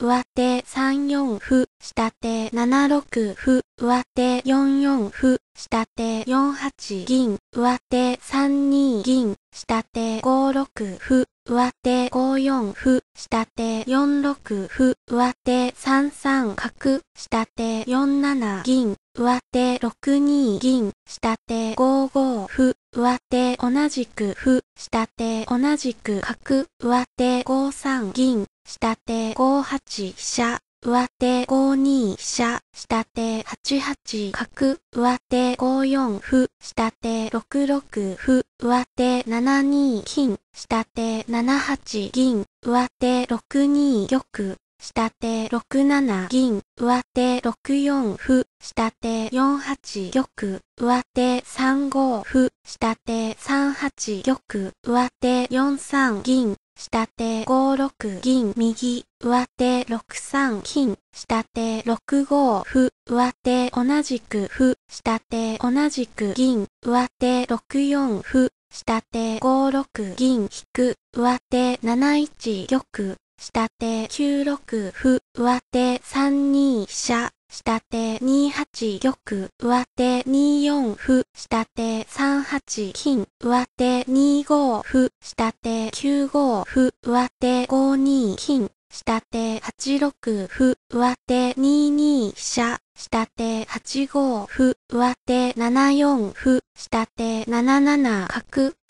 上手3 4歩、下手7 6歩、上手4 4歩、下手4 8銀、上手3 2銀、下手5 6歩、上手5 4歩、下手4 6歩、上手3 3角、下手4 7銀、上手6 2銀、下手5 5歩、上手同じく歩、下手同じく角、上手5 3銀、下手5 8飛車、上手5 2飛車、下手8 8角、上手5 4歩、下手6 6歩、上手7 2金、下手7 8銀、上手6 2玉、下手6 7銀、上手6 4歩、下手4 8玉、上手3 5歩、下手3 8玉、上手4 3銀、下手5六銀右、上手6三金、下手6五歩、上手同じく歩、下手同じく銀、上手6四歩、下手5六銀引く、上手7一玉、下手9六歩、上手3二飛車。下手2八玉、上手2四歩、下手3八金、上手2五歩、下手9五歩、上手5二金、下手8六歩、上手2二飛車、下手8五歩、上手7四歩、下手7七角、上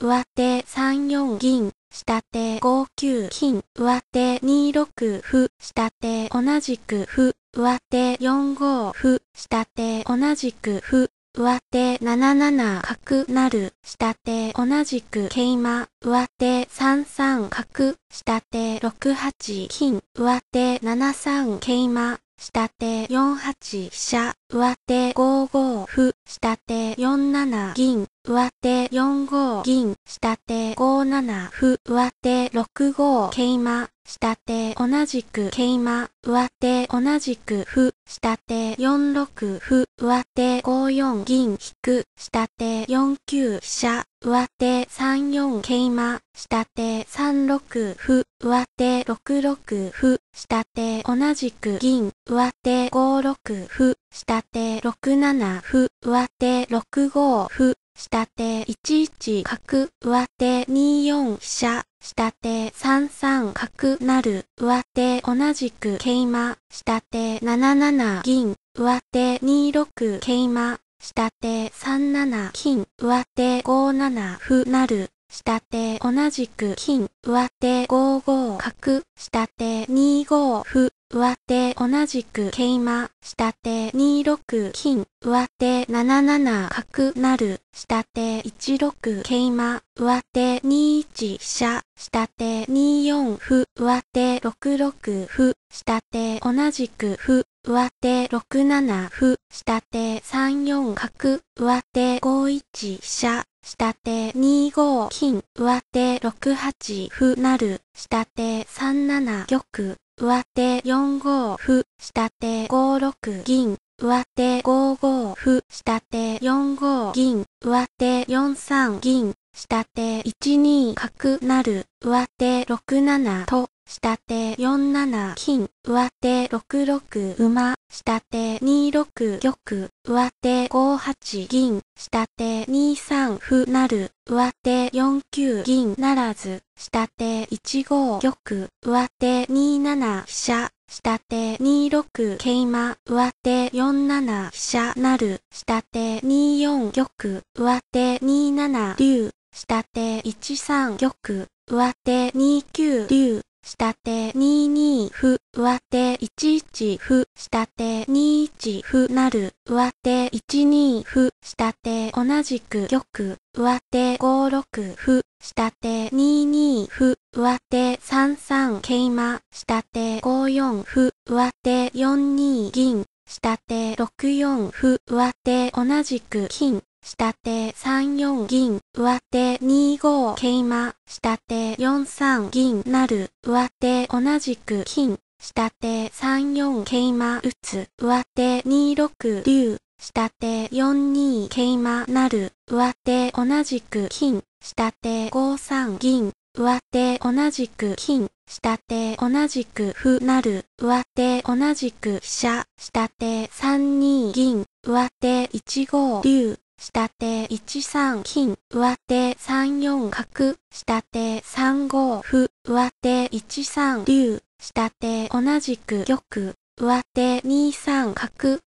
手3四銀、下手5九金、上手2六歩、下手同じく歩、上手4五歩、下手同じく歩、上手7七角なる、下手同じく桂馬、上手3三角、下手6八金、上手7三桂馬、下手4八飛車、上手5五歩、下手4七銀、上手4五銀、下手5七歩、上手6五桂馬、下手同じく桂馬、上手同じく歩、下手4六歩、上手5四銀引く、下手4九飛車、上手3四桂馬、下手3六歩、上手6六歩、下手同じく銀、上手5六歩、下手6七歩、上手6五歩、下手11角、上手24飛車、下手33角なる、上手同じく桂馬、下手77銀、上手26桂馬、下手37金、上手57歩なる、下手同じく金、上手55角、下手25歩、上手同じく桂馬、下手2六金、上手7七角なる下手1六桂馬、上手2一飛車、下手2四歩、上手6六歩、下手同じく歩、上手6七歩、下手3四角、上手5一飛車、下手2五金、上手6八歩なる下手3七玉、上手4五歩、下手5六銀、上手5五歩、下手4五銀、上手4三銀、下手1二角なる、上手6七と、下手4七金、上手6六馬、下手2六玉、上手5八銀、下手2三歩なる、上手4九銀ならず、下手1五玉、上手2七飛車、下手2六桂馬、上手4七飛車なる、下手2四玉、上手2七竜、下手1三玉、上手2九竜、下手二二ふ、上手一一歩、下手二一ふ、なる、上手一二歩、下手同じく玉、上手五六ふ、下手二二ふ、上手三三桂馬、下手五四ふ、上手四二銀、下手六四ふ、上手同じく金、下手3四銀、上手2五桂馬、下手4三銀なる、上手同じく金、下手3四桂馬打つ、上手2六竜、下手4二桂馬なる、上手同じく金、下手5三銀、上手同じく金、下手同じく歩なる、上手同じく飛車、下手3二銀、上手1号竜、下手1三金、上手3四角、下手3五歩、上手1三竜、下手同じく玉、上手2三角、